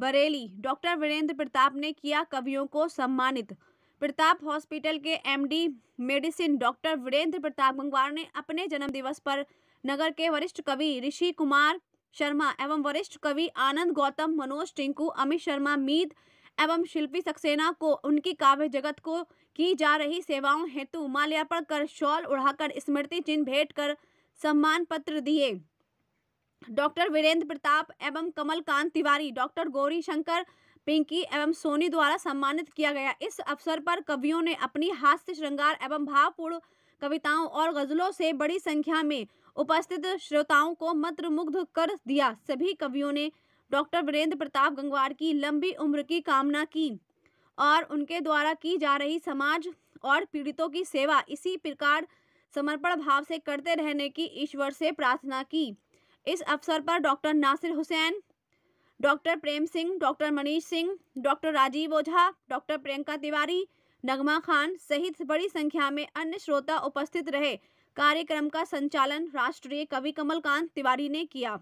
Bareilly doctor Virendra Pratap ने किया कवियों को सम्मानित प्रताप हॉस्पिटल के MD medicine doctor Virendra Pratap Gangwar ने अपने जन्मदिवस पर नगर के वरिष्ठ कवि ऋषि कुमार शर्मा एवं वरिष्ठ कवि आनंद गौतम मनोज टिंकू अमित शर्मा मीत एवं शिल्पी सक्सेना को उनकी काव्य जगत को की जा रही सेवाओं हेतु माल्यार्पण कर शॉल उड़ाकर स्मृति चिन्ह भेंट कर सम्मान पत्र दिए डॉक्टर वीरेंद्र प्रताप एवं कमलकांत तिवारी डॉक्टर गौरी शंकर पिंकी एवं सोनी द्वारा सम्मानित किया गया इस अवसर पर कवियों ने अपनी हास्य श्रृंगार एवं भावपूर्ण कविताओं और गजलों से बड़ी संख्या में उपस्थित श्रोताओं को मंत्रमुग्ध कर दिया सभी कवियों ने डॉक्टर वीरेंद्र प्रताप गंगवार की लंबी उम्र की कामना की और उनके द्वारा की जा रही समाज और पीड़ितों की सेवा इसी प्रकार समर्पण भाव से करते रहने की ईश्वर से प्रार्थना की इस अवसर पर doctor Nasir Hussain doctor Prem Singh doctor Manish Singh doctor Rajeev Ojha doctor Priyanka Tiwari Nagma Khan सहित बड़ी संख्या में अन्य श्रोता उपस्थित रहे कार्यक्रम का संचालन राष्ट्रीय कवि कमलकांत तिवारी ने किया